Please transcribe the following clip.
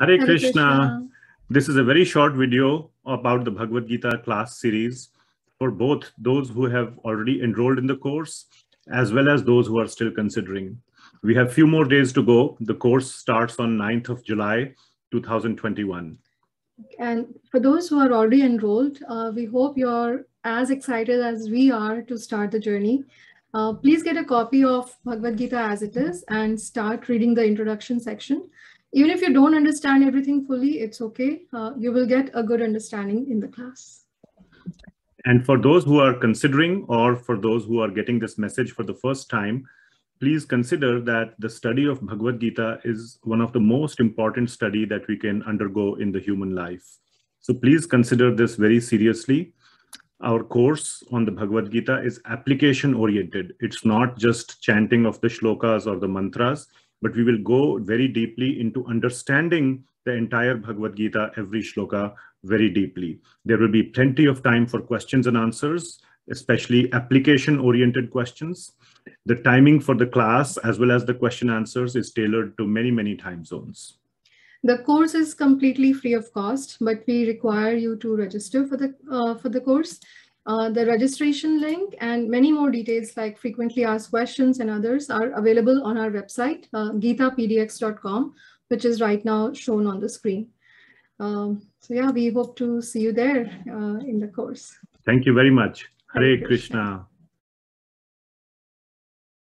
Hare, Hare Krishna. Krishna. This is a very short video about the Bhagavad Gita class series for both those who have already enrolled in the course as well as those who are still considering. We have few more days to go. The course starts on 9th of July, 2021. And for those who are already enrolled, uh, we hope you're as excited as we are to start the journey. Uh, please get a copy of Bhagavad Gita as it is and start reading the introduction section. Even if you don't understand everything fully, it's okay. Uh, you will get a good understanding in the class. And for those who are considering or for those who are getting this message for the first time, please consider that the study of Bhagavad Gita is one of the most important study that we can undergo in the human life. So please consider this very seriously. Our course on the Bhagavad Gita is application oriented. It's not just chanting of the shlokas or the mantras but we will go very deeply into understanding the entire Bhagavad Gita, every shloka, very deeply. There will be plenty of time for questions and answers, especially application-oriented questions. The timing for the class, as well as the question answers, is tailored to many, many time zones. The course is completely free of cost, but we require you to register for the uh, for the course. Uh, the registration link and many more details like frequently asked questions and others are available on our website, uh, geetapdx.com, which is right now shown on the screen. Um, so yeah, we hope to see you there uh, in the course. Thank you very much. Hare, Hare Krishna. Krishna.